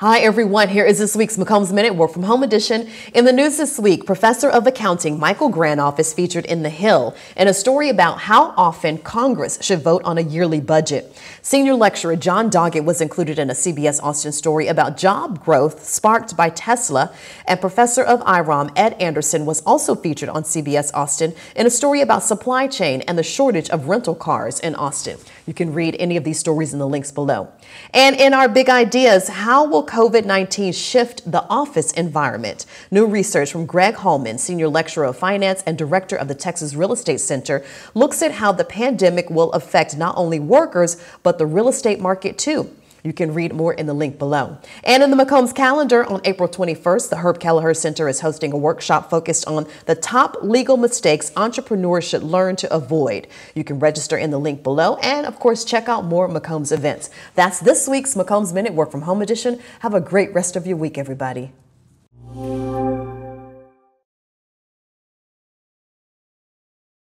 Hi, everyone. Here is this week's McCombs Minute Work From Home edition. In the news this week, Professor of Accounting Michael Granoff is featured in The Hill in a story about how often Congress should vote on a yearly budget. Senior lecturer John Doggett was included in a CBS Austin story about job growth sparked by Tesla, and Professor of IROM Ed Anderson was also featured on CBS Austin in a story about supply chain and the shortage of rental cars in Austin. You can read any of these stories in the links below. And in our big ideas, how will COVID 19 shift the office environment? New research from Greg Holman, Senior Lecturer of Finance and Director of the Texas Real Estate Center, looks at how the pandemic will affect not only workers, but the real estate market too. You can read more in the link below. And in the McCombs calendar, on April 21st, the Herb Kelleher Center is hosting a workshop focused on the top legal mistakes entrepreneurs should learn to avoid. You can register in the link below and, of course, check out more McCombs events. That's this week's McCombs Minute Work from Home Edition. Have a great rest of your week, everybody.